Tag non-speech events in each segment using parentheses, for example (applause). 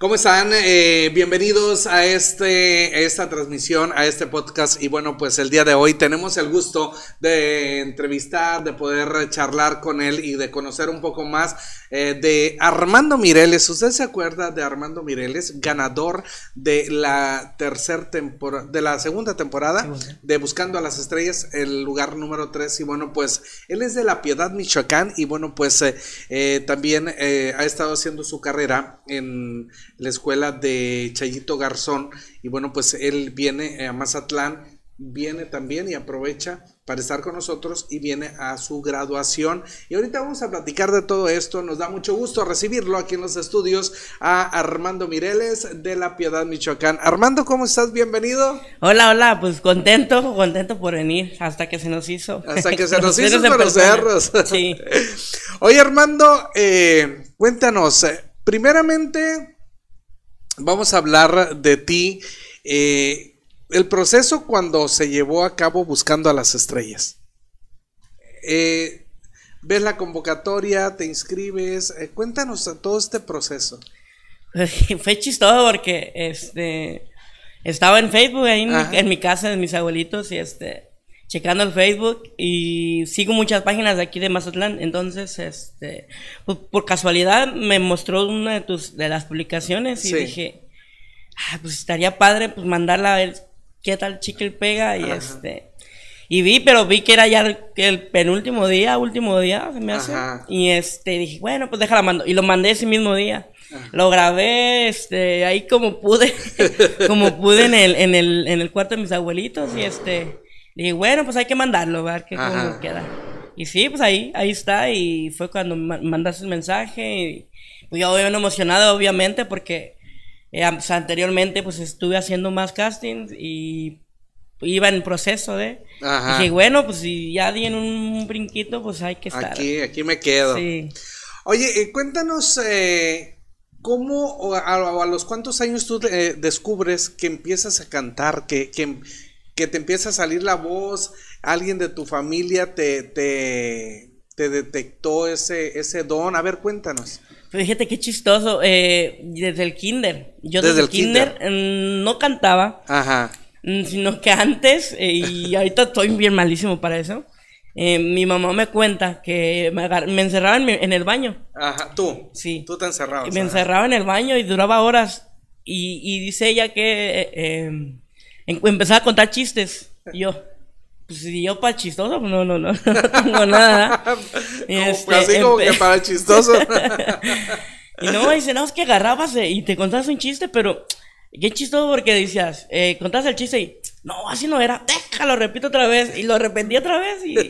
¿Cómo están? Eh, bienvenidos a este, esta transmisión, a este podcast. Y bueno, pues el día de hoy tenemos el gusto de entrevistar, de poder charlar con él y de conocer un poco más eh, de Armando Mireles. ¿Usted se acuerda de Armando Mireles, ganador de la tercera temporada, de la segunda temporada de Buscando a las Estrellas, el lugar número tres, Y bueno, pues él es de La Piedad, Michoacán. Y bueno, pues eh, también ha estado haciendo su carrera en la escuela de Chayito Garzón. Y bueno, pues él viene a Mazatlán, viene también y aprovecha para estar con nosotros y viene a su graduación. Y ahorita vamos a platicar de todo esto. Nos da mucho gusto recibirlo aquí en los estudios a Armando Mireles de La Piedad, Michoacán. Armando, ¿cómo estás? Bienvenido. Hola, hola, pues contento, contento por venir hasta que se nos hizo. Hasta que se (laughs) nos hizo para cerros. Sí. (laughs) Oye, Armando, eh, cuéntanos, eh, primeramente vamos a hablar de ti. Eh, el proceso cuando se llevó a cabo Buscando a las Estrellas. Eh, ves la convocatoria, te inscribes. Eh, cuéntanos todo este proceso. (laughs) Fue chistoso porque este, estaba en Facebook ahí en mi, en mi, casa de mis abuelitos y este checando el Facebook y sigo muchas páginas de aquí de Mazatlán. Entonces, este, pues, por casualidad me mostró una de tus de las publicaciones y dije, ah, pues estaría padre pues mandarla a ver qué tal chicle pega y este y vi, pero vi que era ya el, penúltimo día, último día, se me hace. Y este dije, bueno, pues déjala mando y lo mandé ese mismo día. Lo grabé este ahí como pude, (laughs) como pude en el en el en el cuarto de mis abuelitos y este dije, bueno, pues hay que mandarlo, a ver qué cómo queda. Y sí, pues ahí, ahí está. Y fue cuando mandaste el mensaje. Y pues yo bien emocionado, obviamente, porque eh, anteriormente pues estuve haciendo más castings y iba en proceso de. dije, bueno, pues si ya di en un brinquito, pues hay que estar. Aquí, aquí me quedo. Oye, eh, cuéntanos eh, cómo o a, los cuántos años tú descubres que empiezas a cantar, que, que, em, que te empieza a salir la voz, alguien de tu familia te, detectó ese, ese don. A ver, cuéntanos. Pues fíjate qué chistoso. Eh, desde el kinder. Yo desde, el kinder, mm, no cantaba. Ajá. Mm, sino que antes, eh, y (laughs) ahorita estoy bien malísimo para eso. Eh, mi mamá me cuenta que me, me encerraba en, el baño. Ajá, tú. Sí. Tú te encerrabas. Me encerraba en el baño y duraba horas. y dice ella que em, empezaba a contar chistes. Y yo, pues si yo para chistoso, pues, no, no, no, (laughs) no tengo nada. Y (laughs) como, este, así como que para chistoso. (laughs) y no, dice, no, es que agarrabas eh, y te contabas un chiste, pero qué chistoso porque decías, eh, contabas el chiste y, no, así no era, déjalo, repito otra vez, y lo arrepentí otra vez, y,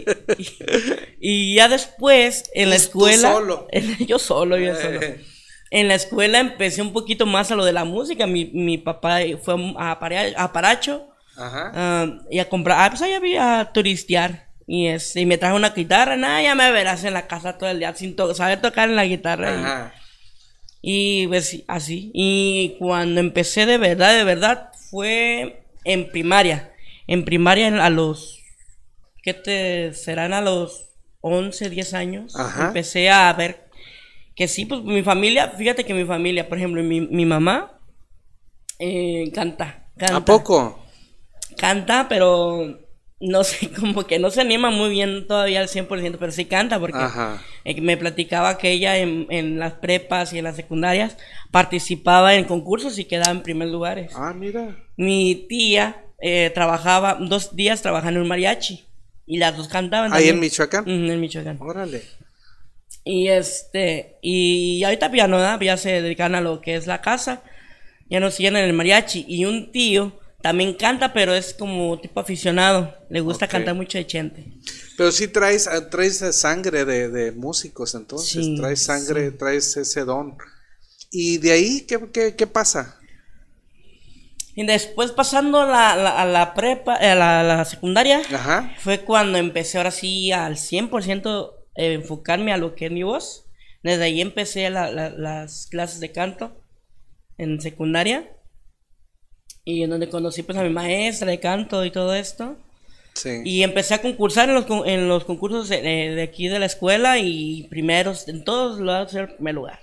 y, ya después, en la pues escuela, solo? yo solo, yo solo. Eh en la escuela empecé un poquito más a lo de la música. Mi, papá eh, fue a, a Paracho Ajá. Um, y a comprar, ah, pues ahí había a turistear. Y, este, y me trajo una guitarra, nada, ya me verás en la casa todo el día sin saber tocar en la guitarra. Ajá. Y, pues así. Y cuando empecé de verdad, de verdad, fue en primaria. En primaria a los, ¿qué te serán? A los 11, 10 años. Empecé a ver que sí, pues mi familia, fíjate que mi familia, por ejemplo, mi, mamá eh, canta, canta. ¿A poco? Canta, pero no sé, (laughs) como que no se anima muy bien todavía al 100%, pero sí canta, porque eh, me platicaba que ella en, las prepas y en las secundarias participaba en concursos y quedaba en primer lugares. Ah, mira. Mi tía eh, trabajaba, dos días trabajando en un mariachi, y las dos cantaban. ¿Ahí en Michoacán? en Michoacán. Órale. Y este, y ahorita pues ya no, ya se dedican a lo que es la casa, ya no siguen en el mariachi. Y un tío también canta, pero es como tipo aficionado, le gusta cantar mucho de gente. Pero sí ah, traes, sangre de, de músicos, entonces, traes sangre, traes ese don. ¿Y de ahí qué, pasa? Y después pasando a la prepa, eh, a la, secundaria, fue cuando empecé ahora sí al 100% eh, enfocarme a lo que es mi voz. Desde ahí empecé las clases de canto en secundaria. Y en donde conocí pues a mi maestra de canto y todo esto. Y empecé a concursar en los, en los concursos de, aquí de la escuela y primeros, en todos lados en primer lugar.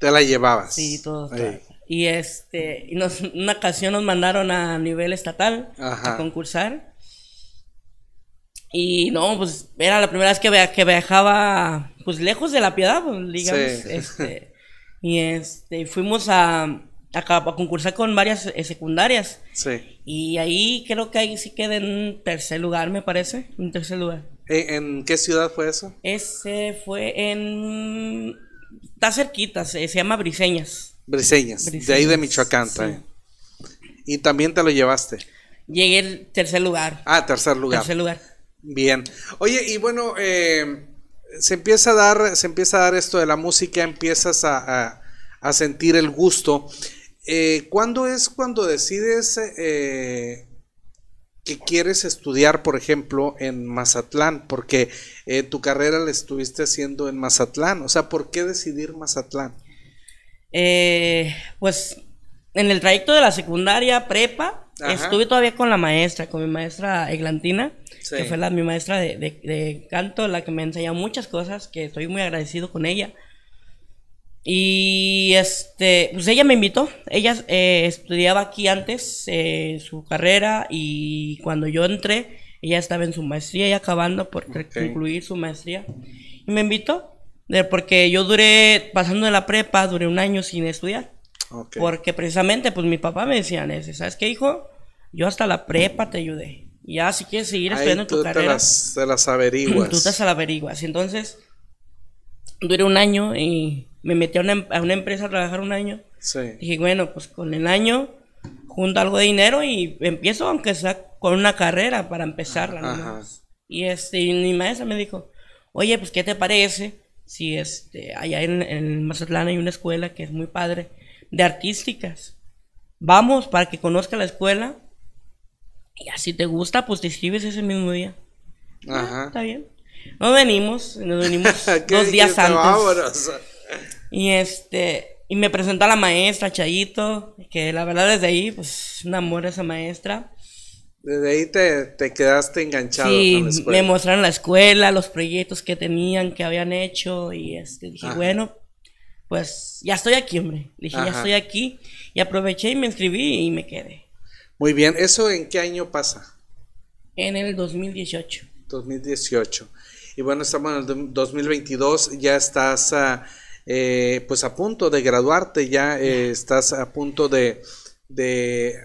Te la llevabas. Sí, todos. Y este, una ocasión nos mandaron a nivel estatal a concursar. Y no, pues era la primera vez que, viajaba, pues lejos de la piedad, digamos. Este, y este, fuimos a, a, concursar con varias eh, secundarias. Sí. Y ahí creo que ahí sí quedé en tercer lugar, me parece. En tercer lugar. ¿E-, ¿En, qué ciudad fue eso? Ese fue en. Está cerquita, se, llama Briseñas. Briseñas. de ahí de Michoacán. Sí. Y también te lo llevaste. Llegué en tercer lugar. Ah, tercer lugar. Tercer lugar. Bien. Oye, y bueno, eh, se empieza a dar, se empieza a dar esto de la música, empiezas a, a, sentir el gusto. Eh, ¿Cuándo es cuando decides eh, que quieres estudiar, por ejemplo, en Mazatlán? Porque tu carrera la estuviste haciendo en Mazatlán. O sea, ¿por qué decidir Mazatlán? pues en el trayecto de la secundaria, prepa, Estuve todavía con la maestra, con mi maestra Eglantina, que fue la, mi maestra de, canto, la que me enseñó muchas cosas, que estoy muy agradecido con ella. Y este, pues ella me invitó, ella eh, estudiaba aquí antes eh, su carrera y cuando yo entré, ella estaba en su maestría, y acabando por concluir su maestría, y me invitó, porque yo duré, pasando de la prepa, duré un año sin estudiar. Porque precisamente, pues mi papá me decía, ¿sabes qué, hijo? Yo hasta la prepa te ayudé. Ya, si quieres seguir estudiando tu carrera. Te las, te las averiguas. Tú te las averiguas. Entonces, duré un año y me metí em, a una, empresa a trabajar un año. Sí. Dije, bueno, pues con el año junto algo de dinero y empiezo, aunque sea con una carrera para empezarla. Ajá. Y este, mi maestra me dijo, oye, pues, ¿qué te parece? Si este, allá en, en Mazatlán hay una escuela que es muy padre, de artísticas. Vamos para que conozca la escuela y así si te gusta, pues te escribes ese mismo día. Ah, Ajá. está bien. Nos venimos, nos venimos (laughs) dos días antes. Y este, y me presentó la maestra, Chayito, que la verdad desde ahí, pues, un amor a esa maestra. Desde ahí te, te quedaste enganchado. Sí, la escuela. me mostraron la escuela, los proyectos que tenían, que habían hecho, y este, dije, bueno, pues ya estoy aquí, hombre. Dije, ya estoy aquí, y aproveché y me inscribí y me quedé. Muy bien, ¿eso en qué año pasa? En el 2018. 2018. Y bueno, estamos en el 2022, ya estás eh, pues a punto de graduarte, ya eh, estás a punto de, de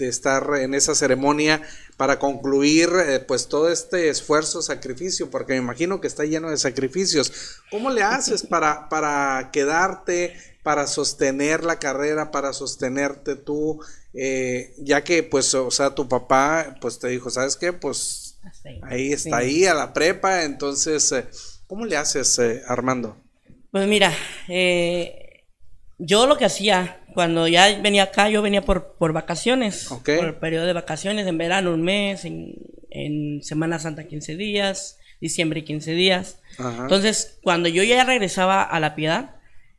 estar en esa ceremonia para concluir eh, pues todo este esfuerzo, sacrificio, porque me imagino que está lleno de sacrificios. ¿Cómo le haces para, para quedarte, para sostener la carrera, para sostenerte tú? Eh, ya que pues, o sea, tu papá pues te dijo, ¿sabes qué? Pues ahí está ahí a la prepa, entonces, eh, ¿cómo le haces, Armando? Pues mira, yo lo que hacía cuando ya venía acá, yo venía por, por vacaciones. Por el periodo de vacaciones, en verano un mes, en, Semana Santa 15 días, diciembre 15 días. Entonces, cuando yo ya regresaba a La Piedad,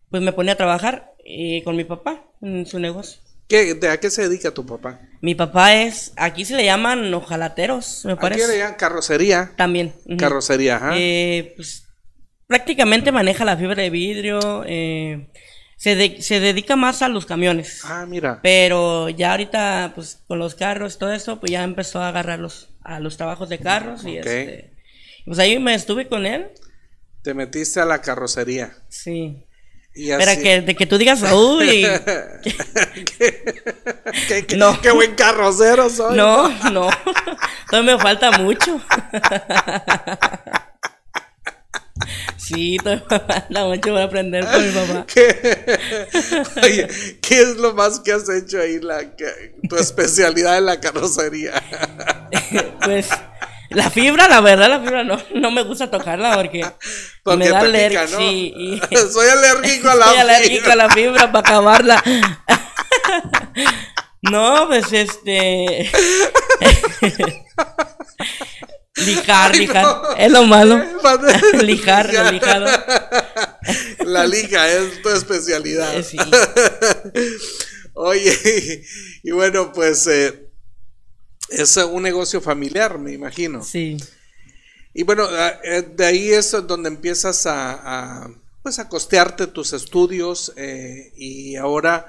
pues me ponía a trabajar eh, con mi papá en su negocio. ¿Qué, de, ¿A qué se dedica tu papá? Mi papá es, aquí se le llaman ojalateros, me parece. Aquí le llaman carrocería. También. Carrocería, ajá. Eh, pues prácticamente maneja la fibra de vidrio, eh, se, dedica más a los camiones. Ah, mira. Pero ya ahorita, pues con los carros y todo eso, pues ya empezó a agarrar los, a los trabajos de carros. Y este, pues ahí me estuve con él. Te metiste a la carrocería. Sí. Y que, de que tú digas, uy. (laughs) ¿Qué, no. qué buen carrocero soy. No, no. no. (laughs) Todavía me falta mucho. (laughs) Sí, la noche voy a aprender con mi papá. ¿Qué? Oye, ¿qué es lo más que has hecho ahí? La, tu especialidad en la carrocería. (laughs) pues la fibra, la verdad, la fibra no, no me gusta tocarla porque, me da alergia. ¿no? (laughs) Soy alérgico a la fibra Soy alérgico a la fibra para acabarla. (laughs) no, pues este. Lijar, Es lo malo. (laughs) (laughs) lijar, La lija es tu especialidad. (laughs) Oye, y bueno, pues eh, es un negocio familiar, me imagino. Sí. Y bueno, ah, eh, de ahí es donde empiezas a, pues a costearte tus estudios eh, y ahora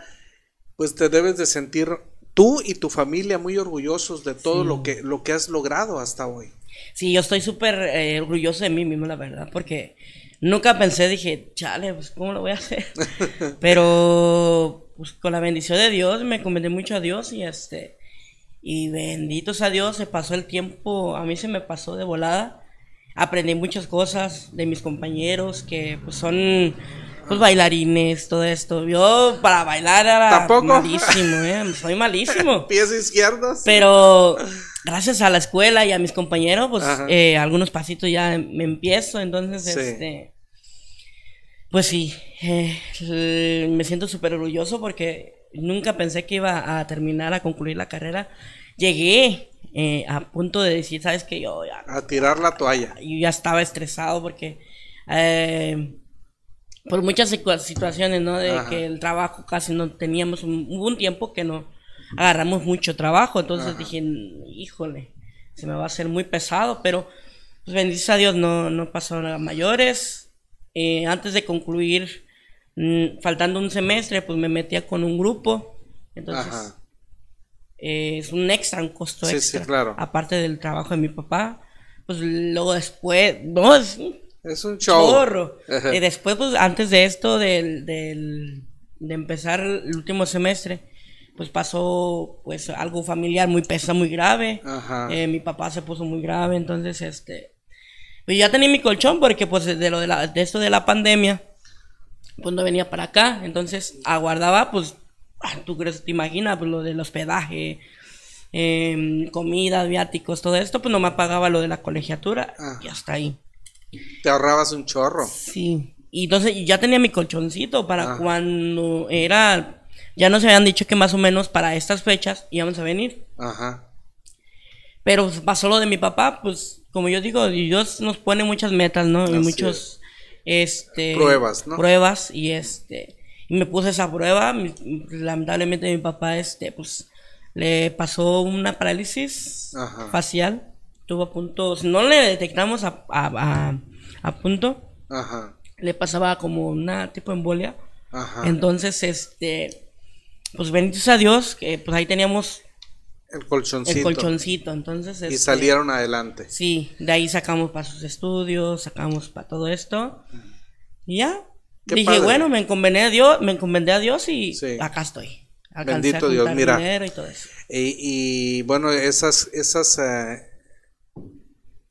pues te debes de sentir tú y tu familia muy orgullosos de todo lo que lo que has logrado hasta hoy. Sí, yo estoy súper eh, orgulloso de mí mismo, la verdad, porque nunca pensé, dije, chale, pues ¿cómo lo voy a hacer? (laughs) Pero pues, con la bendición de Dios me encomendé mucho a Dios y este, y benditos sea Dios, se pasó el tiempo, a mí se me pasó de volada. Aprendí muchas cosas de mis compañeros que pues son pues bailarines, todo esto. Yo para bailar era malísimo, eh. Soy malísimo. (laughs) Pies izquierdos. Pero gracias a la escuela y a mis compañeros, pues eh, algunos pasitos ya me empiezo, entonces, este, pues sí, eh, me siento súper orgulloso porque nunca pensé que iba a terminar, a concluir la carrera. Llegué eh, a punto de decir, sabes que yo ya, A tirar la toalla. Y ya estaba estresado porque... por muchas situaciones, ¿no? De que el trabajo casi no teníamos, un, un tiempo que no, agarramos mucho trabajo, entonces dije, híjole, se me va a hacer muy pesado, pero pues bendice a Dios, no, pasaron a mayores. Eh, antes de concluir, mm, faltando un semestre, pues me metía con un grupo, entonces eh, es un extra, un costo extra, claro. aparte del trabajo de mi papá. Pues luego después, no, es, un chorro y después, pues antes de esto, del, del, de empezar el último semestre, pues pasó pues algo familiar muy pesa, muy grave. Eh, mi papá se puso muy grave, entonces este Y pues ya tenía mi colchón porque pues de lo de, la, de esto de la pandemia pues no venía para acá, entonces aguardaba pues ah, tú crees, te imaginas pues, lo del hospedaje, em, comida, viáticos, todo esto, pues me pagaba lo de la colegiatura ah. y hasta ahí. Te ahorrabas un chorro. Sí. Y entonces ya tenía mi colchoncito para ah. cuando era ya nos habían dicho que más o menos para estas fechas íbamos a venir. Ajá. Pero pues, pasó lo de mi papá, pues como yo digo, Dios nos pone muchas metas, ¿no? y muchos este pruebas, ¿no? Pruebas y este y me puse esa prueba, lamentablemente mi papá este pues le pasó una parálisis facial, tuvo a punto, si no le detectamos a, a punto. Ajá. Le pasaba como una tipo de embolia. Ajá. Entonces, este pues bendito sea Dios, que pues ahí teníamos el colchoncito. El entonces. Y este, salieron adelante. Sí, de ahí sacamos para sus estudios, sacamos para todo esto. Y ya. Dije, bueno, me encomendé a Dios, me a Dios y acá estoy. Bendito Dios, mira. Y, bueno, esas, esas eh,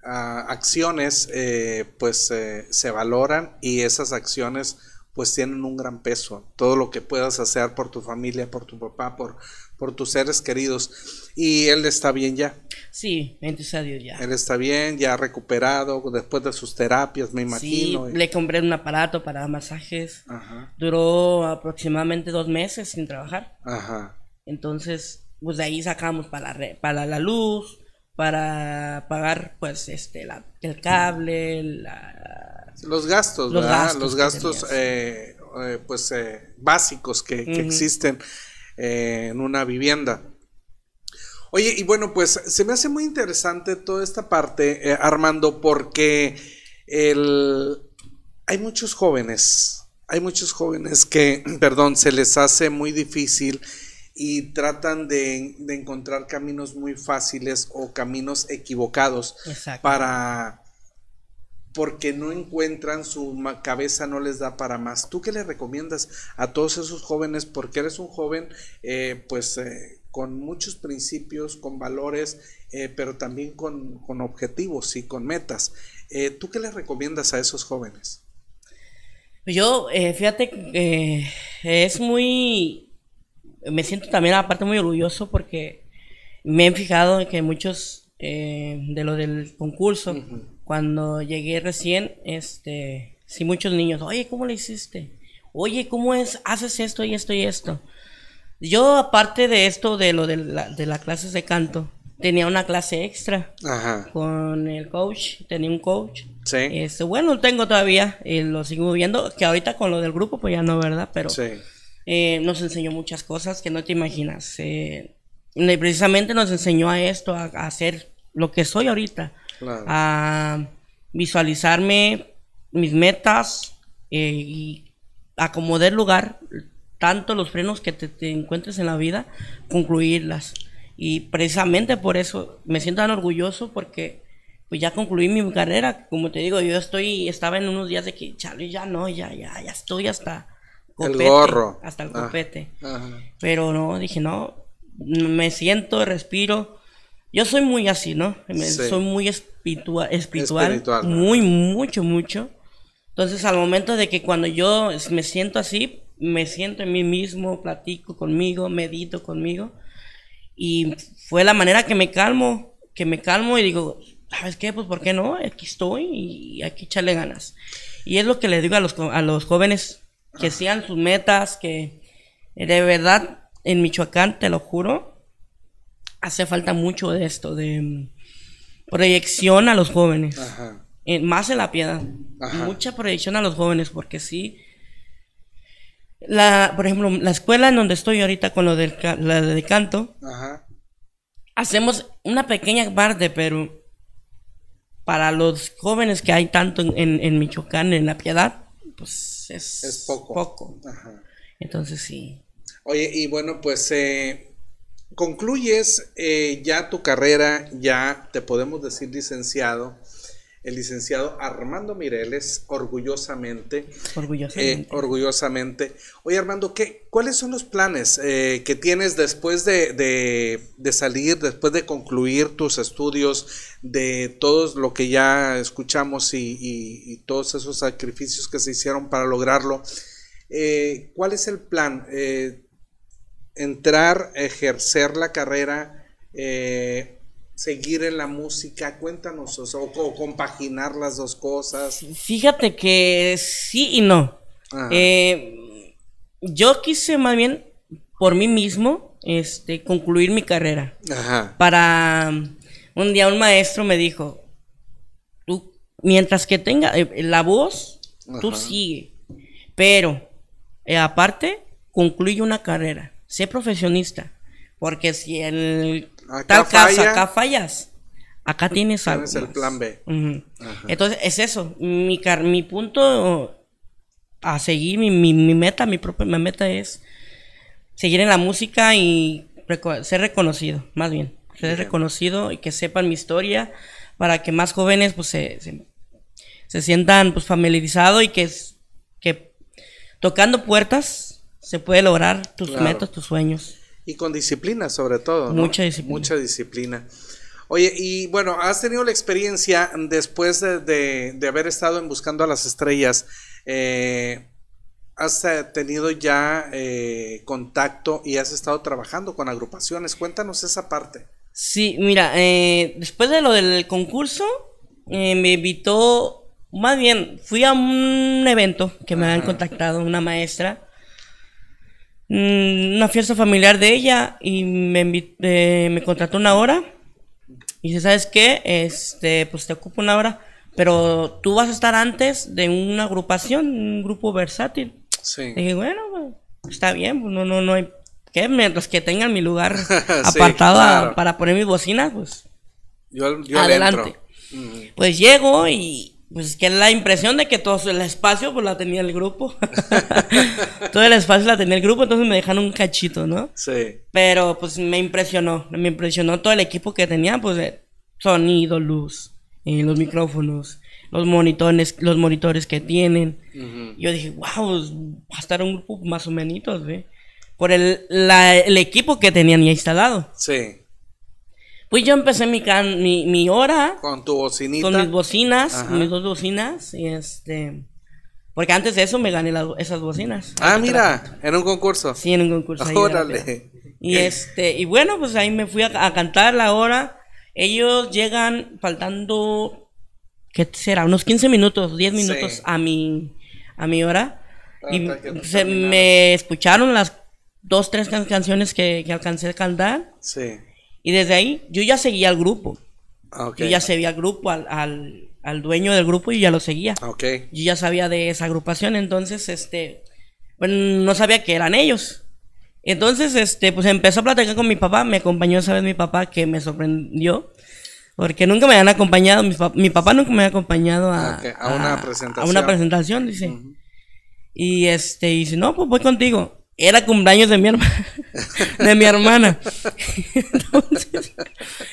acciones eh, pues eh, se valoran y esas acciones pues tienen un gran peso. Todo lo que puedas hacer por tu familia, por tu papá, por, por tus seres queridos. Y él está bien ya. Sí, antes ya. Él está bien, ya recuperado, después de sus terapias, me imagino. Eh. le compré un aparato para masajes. Ajá. Duró aproximadamente dos meses sin trabajar. Entonces, pues de ahí sacamos para la, para la luz, para pagar pues este la, el cable, la, los gastos, ¿verdad? los gastos eh, eh, pues eh, básicos que, existen en una vivienda. Oye, y bueno, pues se me hace muy interesante toda esta parte, Armando, porque el, hay muchos jóvenes, hay muchos jóvenes que, (clears throat) perdón, se les hace muy difícil y tratan de, encontrar caminos muy fáciles o caminos equivocados para porque no encuentran su cabeza, no les da para más. ¿Tú qué le recomiendas a todos esos jóvenes? Porque eres un joven, eh, pues, eh, con muchos principios, con valores, eh, pero también con, objetivos y con metas. ¿Tú qué le recomiendas a esos jóvenes? Yo, fíjate, es muy, me siento también aparte muy orgulloso porque me he fijado en que muchos de lo del concurso, cuando llegué recién, este, sí muchos niños, oye, ¿cómo le hiciste? Oye, ¿cómo es? Haces esto y esto y esto. Yo, aparte de esto, de lo de, la, de las clases de canto, tenía una clase extra con el coach, tenía un coach. Sí. Este, bueno, tengo todavía, eh, lo sigo viendo, que ahorita con lo del grupo, pues ya no, ¿verdad? Pero eh, nos enseñó muchas cosas que no te imaginas. Eh, precisamente nos enseñó a esto, a, hacer lo que soy ahorita, a visualizarme mis metas eh, y acomodar lugar, tanto los frenos que te, encuentres en la vida, concluirlas. Y precisamente por eso me siento tan orgulloso porque pues ya concluí mi carrera. Como te digo, yo estoy, estaba en unos días de que, ya no, ya, ya, ya estoy hasta el gorro. Hasta el ah, copete. Pero no, dije, no, me siento, respiro yo soy muy así, ¿no? Soy muy espiritual, espiritual, muy, mucho, mucho. Entonces, al momento de que cuando yo me siento así, me siento en mí mismo, platico conmigo, medito conmigo. Y fue la manera que me calmo, que me calmo y digo, ¿sabes qué? Pues, ¿por qué no? Aquí estoy y aquí echarle ganas. Y es lo que le digo a los, a los jóvenes, que sean sus metas, que eh, de verdad en Michoacán, te lo juro, hace falta mucho de esto, de mm, proyección a los jóvenes. Ajá. En, eh, más en la piedad. Mucha proyección a los jóvenes, porque sí. La, por ejemplo, la escuela en donde estoy ahorita con lo del la de canto, Ajá. hacemos una pequeña parte, pero para los jóvenes que hay tanto en, Michoacán, en La Piedad, pues es, poco. poco. Entonces sí. Oye, y bueno, pues eh, concluyes eh, ya tu carrera, ya te podemos decir licenciado, el licenciado Armando Mireles, orgullosamente. Orgullosamente. Eh, orgullosamente. Oye Armando, ¿qué, ¿cuáles son los planes eh, que tienes después de, salir, después de concluir tus estudios, de todo lo que ya escuchamos y, todos esos sacrificios que se hicieron para lograrlo? ¿Cuál es el plan? entrar, ejercer la carrera, eh, seguir en la música? Cuéntanos, o, compaginar las dos cosas. Fíjate que sí y no. Eh, yo quise más bien por mí mismo este, concluir mi carrera. Para un día un maestro me dijo, tú, mientras que tenga eh, la voz, tú sigue, pero aparte concluye una carrera sé profesionista, porque si en tal caso acá fallas, acá (laughs) tienes algo. es el plan B. Entonces, es eso, mi, mi punto a seguir, mi, meta, mi propia meta es seguir en la música y ser reconocido, más bien, ser reconocido y que sepan mi historia para que más jóvenes pues se, se, sientan pues familiarizados y que, que tocando puertas se puede lograr tus metas, tus sueños. Y con disciplina, sobre todo. Mucha disciplina. Mucha disciplina. Oye, y bueno, has tenido la experiencia después de, haber estado en Buscando a las Estrellas, eh, has eh, tenido ya eh, contacto y has estado trabajando con agrupaciones. Cuéntanos esa parte. Sí, mira, después de lo del concurso, me invitó, más bien, fui a un evento que me han contactado una maestra Mm, una fiesta familiar de ella y me, eh, me contrató una hora. Y dice, ¿sabes qué? Este, pues te ocupo una hora, pero tú vas a estar antes de una agrupación, un grupo versátil. Y dije, bueno, pues, está bien, pues, no, no, no hay que mientras que tengan mi lugar (laughs) apartado para poner mis bocinas, pues adelante. Pues llego y pues que la impresión de que todo el espacio pues la tenía el grupo. (laughs) todo el espacio la tenía el grupo, entonces me dejaron un cachito, ¿no? Sí. Pero pues me impresionó, me impresionó todo el equipo que tenía, pues sonido, luz, eh, los micrófonos, los monitores, los monitores que tienen. Yo dije, wow, pues, va a estar un grupo más o menos, ¿ve? ¿eh? Por el, el equipo que tenían ya instalado. Sí. Pues yo empecé mi, mi, hora. Con tu bocinita. Con mis bocinas, mis dos bocinas. Y este. Porque antes de eso me gané esas bocinas. Ah, mira, en un concurso. Sí, en un concurso. Y este, y bueno, pues ahí me fui a, cantar la hora. Ellos llegan faltando, ¿qué será? Unos 15 minutos, 10 minutos a mi, a mi hora. Ah, y se, me escucharon las dos, tres canciones que, que alcancé a cantar. Sí. Y desde ahí yo ya seguía al grupo. Ah, yo ya seguía al grupo, al, dueño del grupo, y ya lo seguía. Ah, okay. Yo ya sabía de esa agrupación, entonces, este, bueno, no sabía que eran ellos. Entonces, este, pues empezó a platicar con mi papá, me acompañó esa vez mi papá, que me sorprendió, porque nunca me habían acompañado, mi, papá nunca me había acompañado a, una, presentación. a una presentación. dice. Y este, dice, no, pues voy contigo. Era cumpleaños de mi hermana. (laughs) De mi hermana. (laughs) Entonces,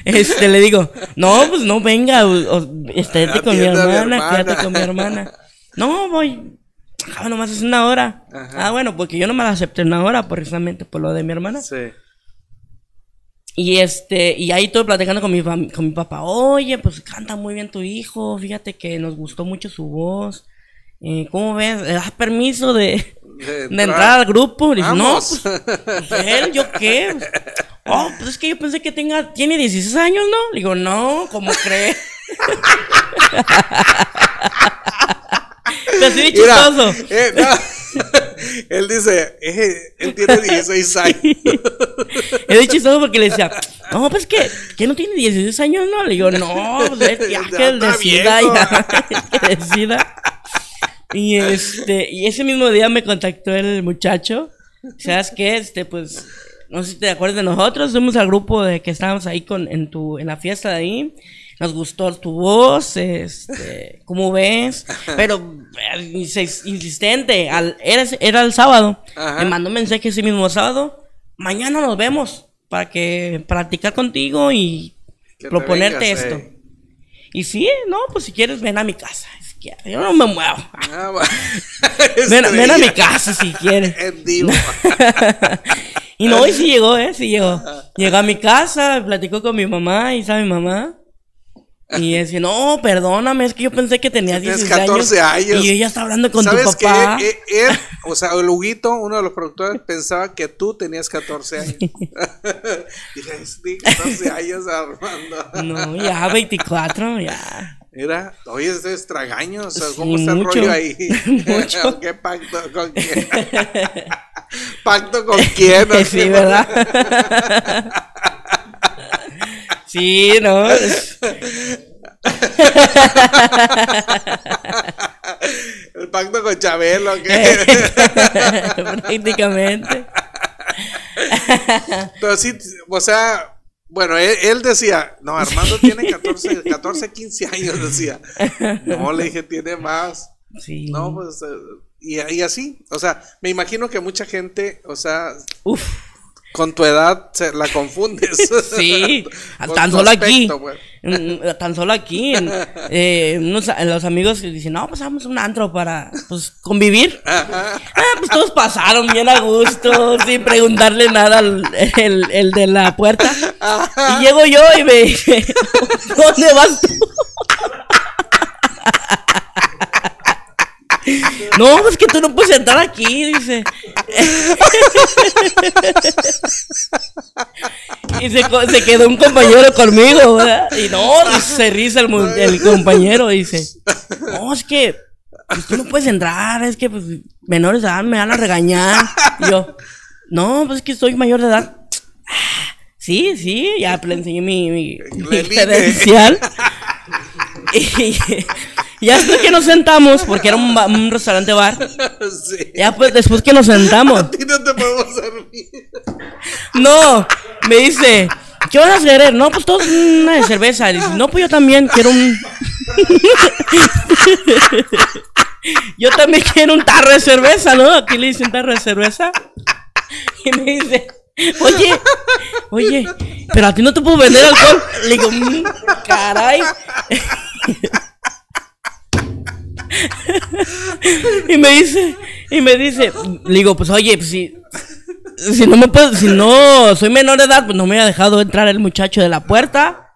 este, le digo, no, pues no venga, esté con mi hermana, quédate con mi hermana. No, voy. Ah, nomás es una hora. Ah, bueno, porque yo no me la acepté una hora, precisamente por lo de mi hermana. Sí. Y este, y ahí todo platicando con mi, con mi papá, oye, pues canta muy bien tu hijo, fíjate que nos gustó mucho su voz. ¿cómo ves? ¿Le ¿Das permiso de, de, entrar al grupo? Dice, no, pues, él, ¿yo qué? (laughs) Oh, pues es que yo pensé que tenga, tiene 16 años, ¿no? Le digo, no, ¿cómo crees? (laughs) Pero sí, chistoso. Eh, (laughs) él dice, eh, él tiene 16 años. es chistoso porque le decía, no, pues que, que no tiene 16 años, ¿no? Le digo, no, pues es, que él ya, que decida. Y este, y ese mismo día me contactó el muchacho. ¿Sabes qué? Este, pues, no sé si te acuerdas de nosotros, fuimos al grupo de que estábamos ahí con, en tu, en la fiesta de ahí. Nos gustó tu voz, este, ¿cómo ves? Pero eh, insistente, al, era, era el sábado. Me mandó un mensaje ese mismo sábado. Mañana nos vemos para que practicar contigo y proponerte esto. Eh. Y sí, no, pues si quieres ven a mi casa. Yo no me muevo. Ah, (laughs) este ven, a mi casa si quieres. (laughs) (laughs) y no, y sí llegó, ¿eh? Sí llegó. Llegó a mi casa, platicó con mi mamá y sabe mi mamá. Y dice, no, perdóname, es que yo pensé que tenías 16 14 años, Y ella está hablando con tu papá. Que eh, o sea, el Huguito, uno de los productores, pensaba que tú tenías 14 años. y le 14 años, Armando. no, ya, 24, ya. Mira, oye, es es o sea, ¿cómo está el rollo ahí? (laughs) (laughs) ¿Qué pacto con quién? (laughs) ¿Pacto con quién? sí, ¿verdad? sí, ¿no? el pacto con Chabelo, ¿qué? Prácticamente. Entonces, sí, o sea bueno, él, decía, no, Armando tiene 14, 14, 15 años, decía. No, le dije, tiene más. Sí. No, pues, eh, y, y así, o sea, me imagino que mucha gente, o sea, con tu edad se la confundes. Sí, tan, solo aquí, tan solo aquí. los amigos dicen, no, pasamos pues un antro para pues, convivir. (laughs) Ah, pues todos pasaron bien a gusto, (laughs) sin preguntarle nada al el, de la puerta. Y llego yo y me dice, (laughs) ¿dónde vas tú? No, es pues que tú no puedes entrar aquí, dice. (laughs) y se, quedó un compañero conmigo, Y no, se risa el, compañero, dice, no, es que pues, tú no puedes entrar, es que pues, menores me van a regañar. Y yo, no, pues es que soy mayor de edad. Ah, sí, sí, ya le enseñé mi, y, (laughs) ya después que nos sentamos, porque era un, restaurante bar. Ya pues después que nos sentamos. A ti no te podemos servir. No, me dice, ¿qué vas a querer? No, pues todos una de cerveza. no, pues yo también quiero un. (laughs) yo también quiero un tarro de cerveza, ¿no? Aquí le un tarro de cerveza. Y me dice, oye, oye, pero a ti no te puedo vender alcohol. Le digo, mm, caray. (laughs) y me dice, y me dice, digo, pues oye, pues, si, si no me puedo, si no soy menor de edad, pues no me ha dejado entrar el muchacho de la puerta.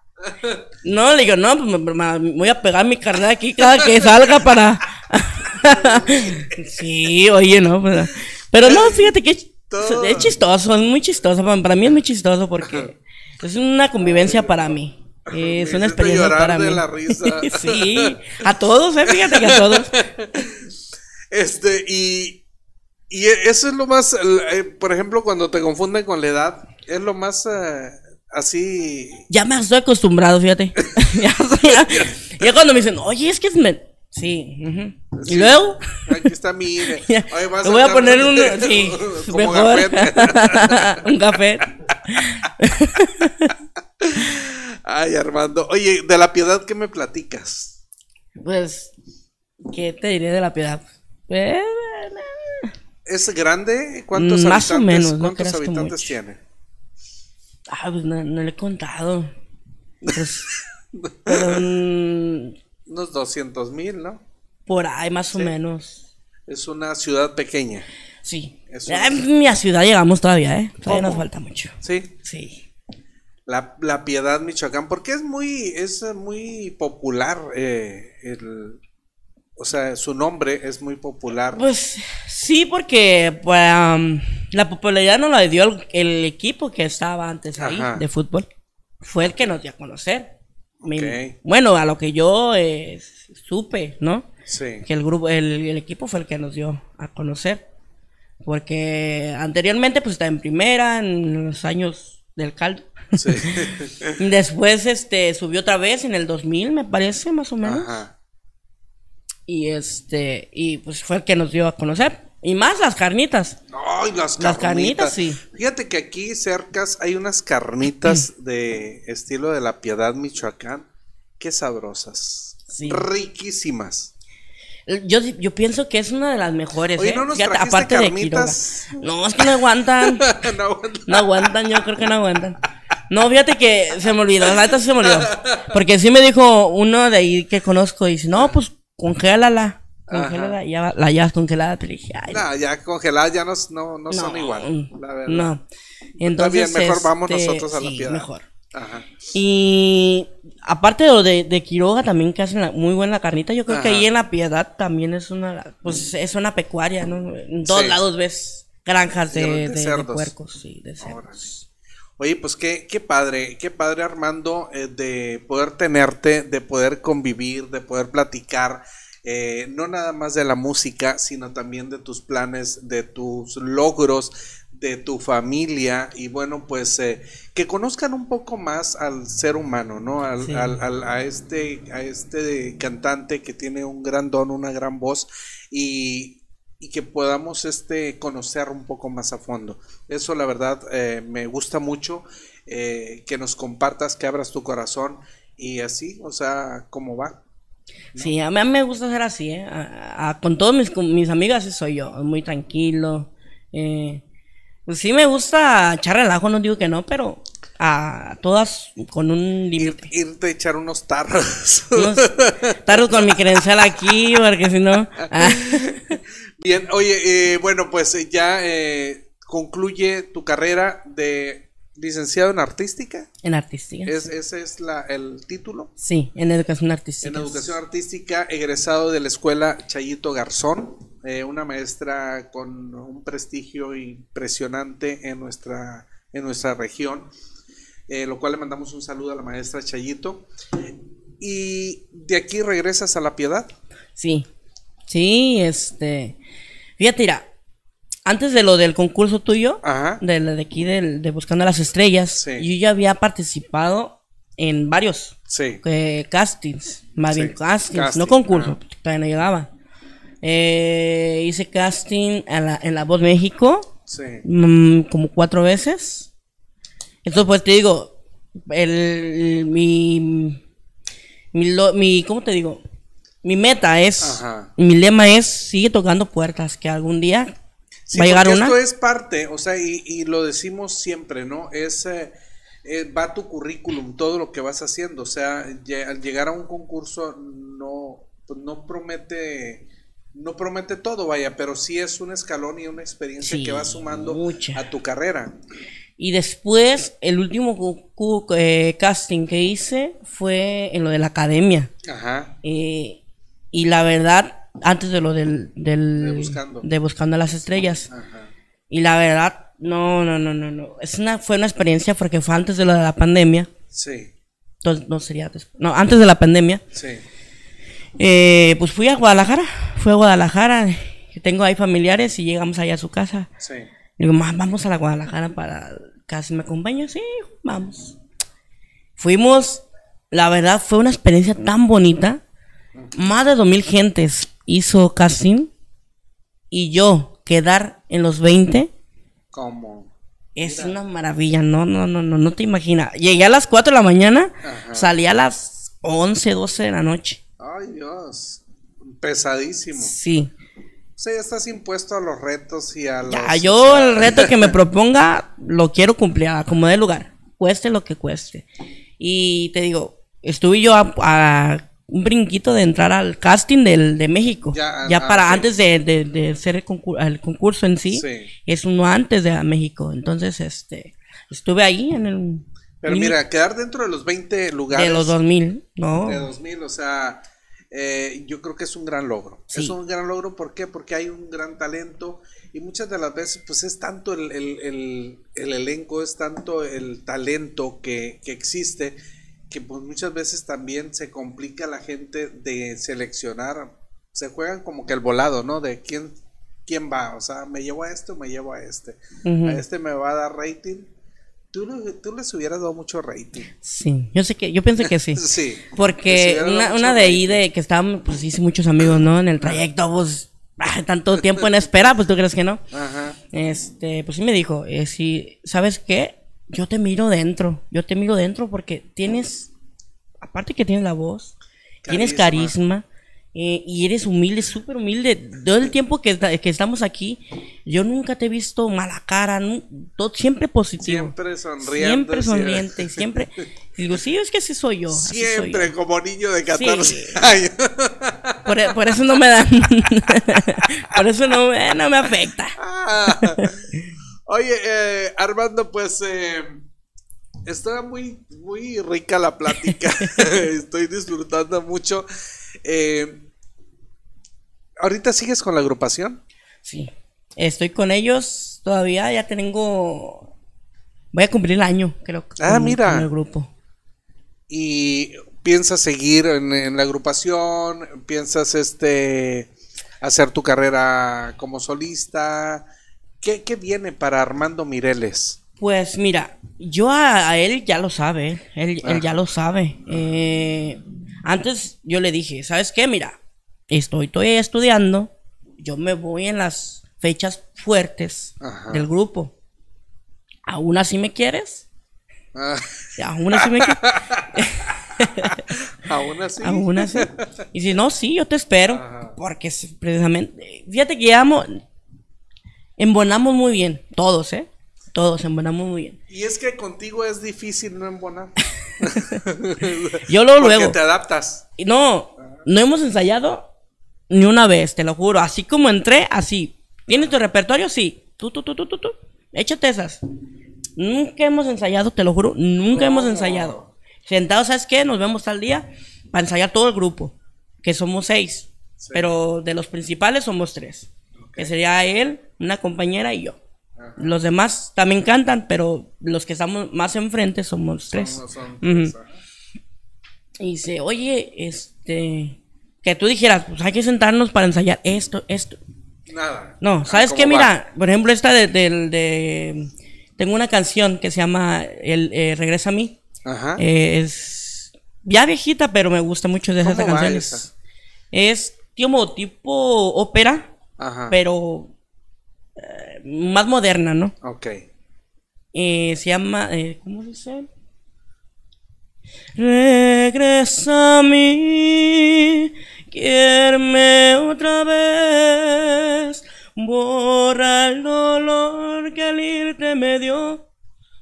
No, le digo, no, pues me, voy a pegar mi carnet aquí cada que salga para. (laughs) sí, oye, no, pues, pero, no, fíjate que es, chistoso, es muy chistoso. Para mí es muy chistoso porque es una convivencia para mí. Es una experiencia para mí. (laughs) sí, a todos, eh, fíjate que a todos. Este, y, y e, eso es lo más, eh, eh, por ejemplo, cuando te confunden con la edad, es lo más eh, así. Ya me estoy acostumbrado, fíjate. (laughs) (laughs) ya, cuando me dicen, oye, es que es. Sí, Y luego. Aquí está mi. te (laughs) voy a, poner un. Sí, como mejor. un café. Ay, Armando. Oye, de la piedad, ¿qué me platicas? Pues, ¿qué te diré de la piedad? Eh, eh, ¿Es grande? ¿Cuántos mm, Más o menos, ¿cuántos habitantes tiene? Ah, pues no, le he contado. Pues, (laughs) mm, Unos 200 mil, ¿no? Por ahí, más o menos. Es una ciudad pequeña. Sí. En ah, mi ciudad llegamos todavía, ¿eh? Todavía nos falta mucho. Sí. Sí. La, piedad Michoacán, porque es muy, es muy popular eh, el, o sea, su nombre es muy popular. Pues sí, porque um, la popularidad no la dio el, equipo que estaba antes ahí de fútbol. Fue el que nos dio a conocer. bueno, a lo que yo eh, supe, ¿no? Sí. Que el grupo, el, equipo fue el que nos dio a conocer. Porque anteriormente, pues estaba en primera, en los años del caldo. (laughs) Después este, subió otra vez en el 2000, me parece, más o menos. Y este, y pues fue el que nos dio a conocer. Y más las carnitas. Ay, las carnitas. Las sí. Fíjate que aquí cercas hay unas carnitas (clears throat) de estilo de la Piedad Michoacán. Qué sabrosas. Riquísimas. Yo, yo pienso que es una de las mejores. ¿eh? no aparte de Quiroga. No, es que no aguantan. (laughs) no aguantan. No aguantan, yo creo que no aguantan. No, fíjate que se me olvidó, la neta se me olvidó. Porque sí me dijo uno de ahí que conozco y dice, no, pues congélala. Congélala, ya la llevas congelada, te dije, No, ya congeladas ya no, son igual, la verdad. No. Entonces, Está mejor vamos este, nosotros a la piedad. mejor. Ajá. Y aparte de, de, Quiroga también que hacen muy buena carnita, yo creo que ahí en La Piedad también es una, pues es una pecuaria, ¿no? En todos lados ves granjas de, de, cerdos. de puercos, sí, de cerdos. Oye, pues qué, padre, qué padre Armando eh, de poder tenerte, de poder convivir, de poder platicar, eh, no nada más de la música, sino también de tus planes, de tus logros, de tu familia y bueno, pues eh, que conozcan un poco más al ser humano, ¿no? al, a, este, a este cantante que tiene un gran don, una gran voz y y que podamos este, conocer un poco más a fondo. Eso la verdad eh, me gusta mucho, eh, que nos compartas, que abras tu corazón y así, o sea, cómo va. Sí, a mí me gusta ser así, ¿eh? con todas mis, mis amigas soy yo, muy tranquilo. Eh, pues sí me gusta echar relajo, no digo que no, pero a todas con un límite. irte a echar unos tarros. tarros con mi credencial aquí, porque si no. Ah. (laughs) Bien, oye, eh, bueno, pues eh, ya eh, concluye tu carrera de licenciado en artística. En artística. Ese es la, el título. Sí, en educación artística. En educación artística, egresado de la escuela Chayito Garzón, una maestra con un prestigio impresionante en nuestra, en nuestra región. Eh, lo cual le mandamos un saludo a la maestra Chayito. ¿Y de aquí regresas a la piedad? Sí, sí, este. Fíjate, mira, antes de lo del concurso tuyo, De, de aquí de Buscando las Estrellas, yo ya había participado en varios eh, castings, más bien castings, no concurso, todavía no llegaba. Eh, hice casting en La Voz México, mm, como cuatro veces. Entonces, pues te digo, el, mi, mi, ¿cómo te digo? Mi meta es, mi lema es, sigue tocando puertas, que algún día va a llegar una. Esto es parte, o sea, y, lo decimos siempre, ¿no? Es, eh, eh, va tu currículum, todo lo que vas haciendo, o sea, al llegar a un concurso no, pues, no promete no promete todo, vaya, pero sí es un escalón y una experiencia que va sumando a tu carrera. Y después, el último eh, casting que hice fue en lo de la academia. Ajá. Eh, y la verdad, antes de lo del. de, buscando. las Estrellas. Ajá. Y la verdad, no, no, no, no. no. Es una, fue una experiencia porque fue antes de lo de la pandemia. Sí. Entonces, no sería después. No, antes de la pandemia. Sí. Eh, pues fui a Guadalajara. Fui a Guadalajara. Tengo ahí familiares y llegamos allá a su casa. Sí digo, vamos a la Guadalajara para. Casi me acompaña, sí, vamos. Fuimos, la verdad fue una experiencia tan bonita. Más de 2.000 gentes hizo casting y yo quedar en los 20. ¿Cómo? Es una maravilla, no, no, no, no, no te imaginas. Llegué a las 4 de la mañana, salí a las 11, 12 de la noche. Ay, Dios, pesadísimo. Sí. Sí, estás impuesto a los retos y a los... Ya, yo (laughs) el reto que me proponga lo quiero cumplir, como de lugar, cueste lo que cueste. Y te digo, estuve yo a, un brinquito de entrar al casting del, de México. Ya, ah, para antes de, de, hacer el, concurso en sí, es uno antes de México. Entonces, este, estuve ahí en el... Pero mira, quedar dentro de los 20 lugares. De los 2000, ¿no? De 2000, o sea eh, yo creo que es un gran logro. Es un gran logro, ¿por qué? Porque hay un gran talento y muchas de las veces pues es tanto el, el, el, el elenco, es tanto el talento que, que existe, que pues muchas veces también se complica la gente de seleccionar, se juegan como que el volado, ¿no? De quién, quién va, o sea, me llevo a esto me llevo a este. A este me va a dar rating Tú, les hubieras dado mucho rating. Sí, yo sé que, yo pienso que sí. (laughs) Porque una, de ahí de que estaban, pues hice muchos amigos, ¿no? En el trayecto, pues, ah, tanto tiempo en espera, pues tú crees que no. Ajá. Este, pues sí me dijo, eh, si, ¿sabes qué? Yo te miro dentro, yo te miro dentro porque tienes, aparte que tienes la voz, tienes carisma, eh, y eres humilde, súper humilde. Todo el tiempo que, estamos aquí, yo nunca te he visto mala cara, siempre positivo. Siempre sonriente. Siempre sonriente, siempre. (laughs) Digo, sí, es que así soy yo. siempre, como niño de 14 (laughs) Por, eso no me dan. (laughs) por eso no, eh, me afecta. Ah. Oye, eh, Armando, pues eh, está muy, muy rica la plática. Estoy disfrutando mucho. Eh, ¿Ahorita sigues con la agrupación? Sí, estoy con ellos todavía, ya tengo... Voy a cumplir el año, creo. que ah, mira. el grupo. ¿Y piensas seguir en, la agrupación? ¿Piensas este hacer tu carrera como solista? ¿Qué, viene para Armando Mireles? Pues mira, yo a, él ya lo sabe, él, él ah. ya lo sabe. Eh, antes yo le dije, ¿sabes qué? Mira, estoy todavía estudiando, yo me voy en las fechas fuertes del grupo. ¿Aún así me quieres? Ah. ¿Aún así me quieres? (laughs) Aún así. Y si no, sí, yo te espero. Porque precisamente, fíjate que amo, embonamos muy bien, todos, ¿eh? Todos embonamos muy bien. Y es que contigo es difícil no embonar. (laughs) yo luego, luego. te adaptas. No, no hemos ensayado ni una vez, te lo juro. Así como entré, así. ¿Tienes tu repertorio? Sí. Tú, tú, tú, tú, tú, Échate esas. Nunca hemos ensayado, te lo juro. Nunca hemos ensayado. Sentados, ¿sabes qué? Nos vemos al día para ensayar todo el grupo. Que somos seis. Pero de los principales somos tres. Que sería él, una compañera y yo. Los demás también cantan, pero los que estamos más enfrente somos tres. Y dice, oye, este, que tú dijeras, pues hay que sentarnos para ensayar esto, esto. Nada. No, ah, ¿sabes qué? Mira, por ejemplo, esta de, Tengo una canción que se llama El eh, Regresa a mí. Ajá. Eh, es ya viejita, pero me gusta mucho de esas canciones. Es, tipo, tipo ópera, Ajá. pero más moderna, ¿no? Ok. y eh, se llama, eh, ¿cómo se dice? Regresa a mí, Quierme otra vez, borra el dolor que al irte me dio.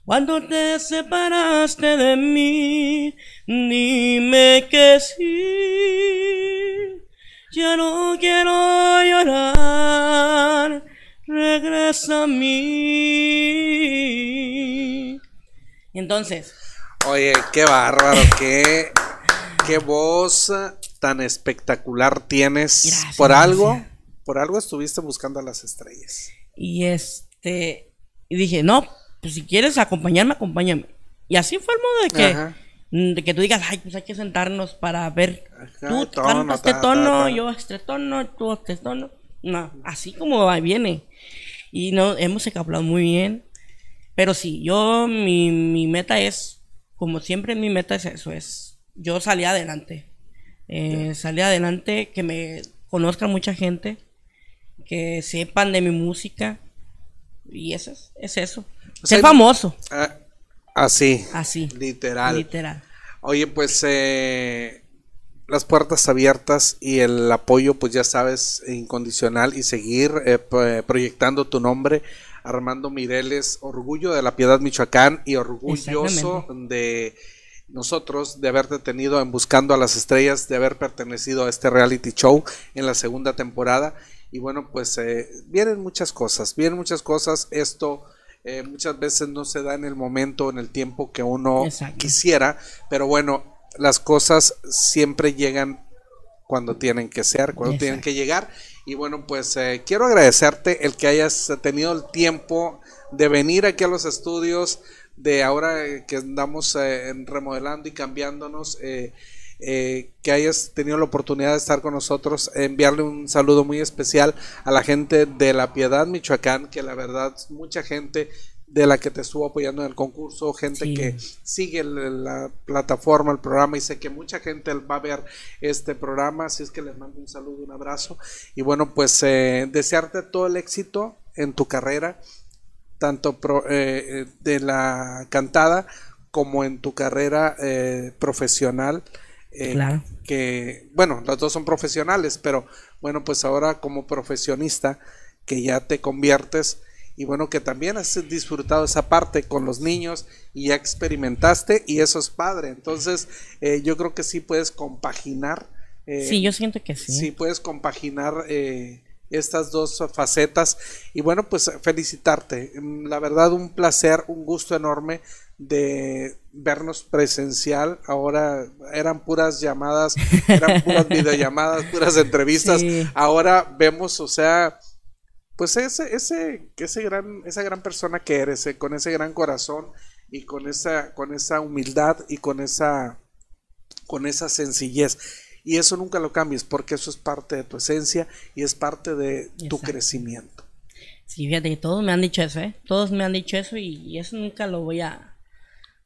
Cuando te separaste de mí, dime que sí, ya no quiero llorar llegas a mí. Entonces. Oye, qué bárbaro, qué, qué voz tan espectacular tienes. por algo, por algo estuviste buscando a las estrellas. Y este, y dije, no, pues si quieres acompañarme, acompáñame. Y así fue el modo de que, mm, de que tú digas, ay, pues hay que sentarnos para ver Ajá, tú tono, este yo este tono, tú este tono. No, así como va, viene. Y no, hemos encaplado muy bien. Pero sí, yo, mi, mi meta es, como siempre mi meta es eso, es yo salí adelante. Eh, adelante, que me conozca mucha gente, que sepan de mi música. Y eso es, eso. Ser famoso. Ah, así. Así. Literal. Literal. Oye, pues eh, las puertas abiertas y el apoyo, pues ya sabes, incondicional y seguir eh, eh, proyectando tu nombre. Armando Mireles, orgullo de la Piedad Michoacán y orgulloso de nosotros de haberte tenido en Buscando a las Estrellas, de haber pertenecido a este reality show en la segunda temporada. Y bueno, pues eh, vienen muchas cosas, vienen muchas cosas. Esto muchas veces no se da en el momento, en el tiempo que uno quisiera, pero bueno, las cosas siempre llegan cuando tienen que ser, cuando tienen que llegar. Y bueno, pues eh, quiero agradecerte el que hayas tenido el tiempo de venir aquí a los estudios, de ahora que andamos eh, remodelando y cambiándonos, eh, que hayas tenido la oportunidad de estar con nosotros, enviarle un saludo muy especial a la gente de La Piedad, Michoacán, que la verdad mucha gente de la que te estuvo apoyando en el concurso, gente que sigue la plataforma, el programa, y sé que mucha gente va a ver este programa, así es que les mando un saludo, un abrazo, y bueno, pues eh, desearte todo el éxito en tu carrera, tanto eh, eh, de la cantada como en tu carrera profesional. Claro. Que, bueno, las dos son profesionales, pero bueno, pues ahora como profesionista que ya te conviertes y bueno, que también has disfrutado esa parte con los niños y ya experimentaste y eso es padre. Entonces, eh, yo creo que sí puedes compaginar. Eh, sí, yo siento que sí. Sí puedes compaginar eh, estas dos facetas y bueno, pues felicitarte. Mm, la verdad, un placer, un gusto enorme de vernos presencial. Ahora eran puras llamadas, eran puras (laughs) videollamadas, puras entrevistas. Ahora vemos, o sea pues ese, ese, ese gran, esa gran persona que eres, eh, con ese gran corazón y con esa, con esa humildad y con esa, con esa sencillez. Y eso nunca lo cambies porque eso es parte de tu esencia y es parte de tu crecimiento. Sí, fíjate que todos me han dicho eso, ¿eh? Todos me han dicho eso y eso nunca lo voy a,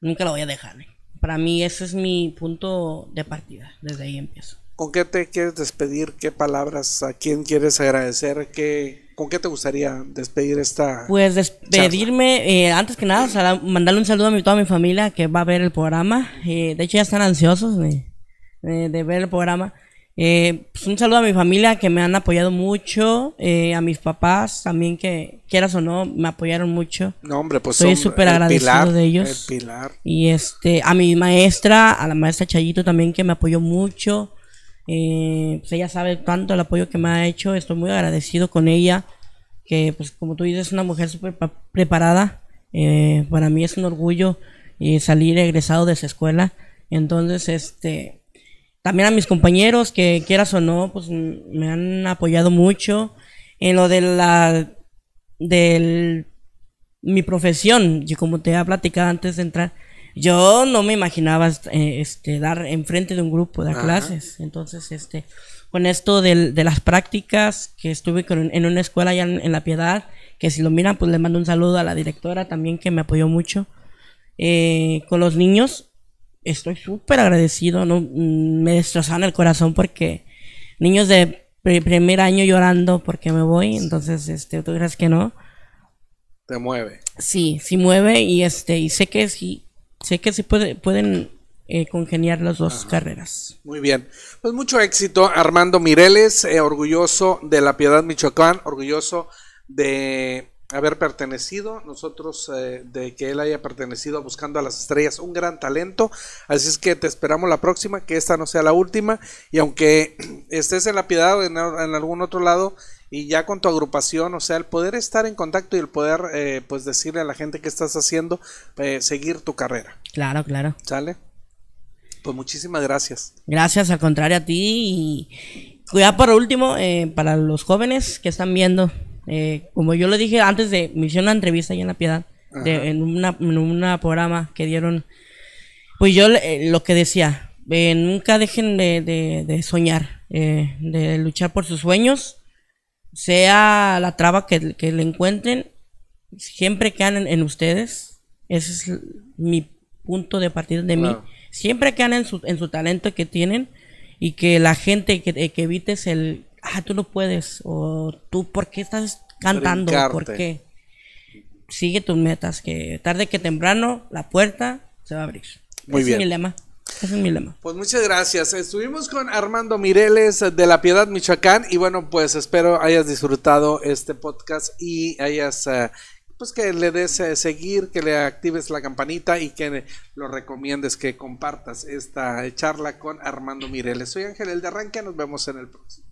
nunca lo voy a dejar. ¿eh? Para mí ese es mi punto de partida, desde ahí empiezo. ¿Con qué te quieres despedir? ¿Qué palabras? ¿A quién quieres agradecer? ¿Qué, ¿Con qué te gustaría despedir esta? Pues despedirme, eh, antes que nada, mandarle un saludo a mi, toda mi familia que va a ver el programa. Eh, de hecho, ya están ansiosos de, ver el programa. Eh, pues un saludo a mi familia que me han apoyado mucho, a mis papás también que quieras o no me apoyaron mucho. No hombre, pues estoy súper agradecido de ellos. Y este a mi maestra, a la maestra Chayito también que me apoyó mucho. Eh, pues ella sabe tanto el apoyo que me ha hecho, estoy muy agradecido con ella, que pues como tú dices es una mujer súper preparada, eh, para mí es un orgullo eh, salir egresado de esa escuela, entonces este, también a mis compañeros que quieras o no, pues me han apoyado mucho en lo de la, mi profesión, y como te he platicado antes de entrar, yo no me imaginaba eh, este, dar enfrente de un grupo, de clases. Entonces, este, con esto de, las prácticas que estuve en una escuela allá en, La Piedad, que si lo miran, pues le mando un saludo a la directora también que me apoyó mucho. Eh, con los niños, estoy súper agradecido, ¿no? Mm, me destrozaron el corazón porque niños de primer año llorando porque me voy, entonces, este, tú crees que no. Te mueve. Sí, sí mueve y este, y sé que sí, Sé que sí pueden eh, congeniar las dos carreras. Muy bien. Pues mucho éxito, Armando Mireles, eh, orgulloso de la Piedad Michoacán, orgulloso de haber pertenecido, nosotros eh, de que él haya pertenecido Buscando a las Estrellas, un gran talento. Así es que te esperamos la próxima, que esta no sea la última. Y aunque (clears throat) estés en la piedad o en, algún otro lado y ya con tu agrupación, o sea, el poder estar en contacto y el poder, eh, pues, decirle a la gente que estás haciendo, eh, seguir tu carrera. Claro, claro. ¿Sale? Pues muchísimas gracias. Gracias, al contrario a ti. Y cuidado por último, para los jóvenes que están viendo, eh, como yo le dije antes de, me hicieron una entrevista ahí en La Piedad, en, una, programa que dieron, pues yo eh, lo que decía, eh, nunca dejen de, de, soñar, de luchar por sus sueños, sea la traba que, le encuentren, siempre que en, en, ustedes, ese es mi punto de partida de mí, siempre quedan en su, en su talento que tienen y que la gente que, que evites el ah, tú no puedes, o tú, ¿por qué estás cantando? porque ¿Por qué? Sigue tus metas, que tarde que temprano la puerta se va a abrir. Muy Ese Es mi lema. es Pues muchas gracias. Estuvimos con Armando Mireles de La Piedad, Michoacán. Y bueno, pues espero hayas disfrutado este podcast y hayas eh, pues que le des eh, seguir, que le actives la campanita y que lo recomiendes, que compartas esta charla con Armando Mireles. Soy Ángel El de Arranque, nos vemos en el próximo.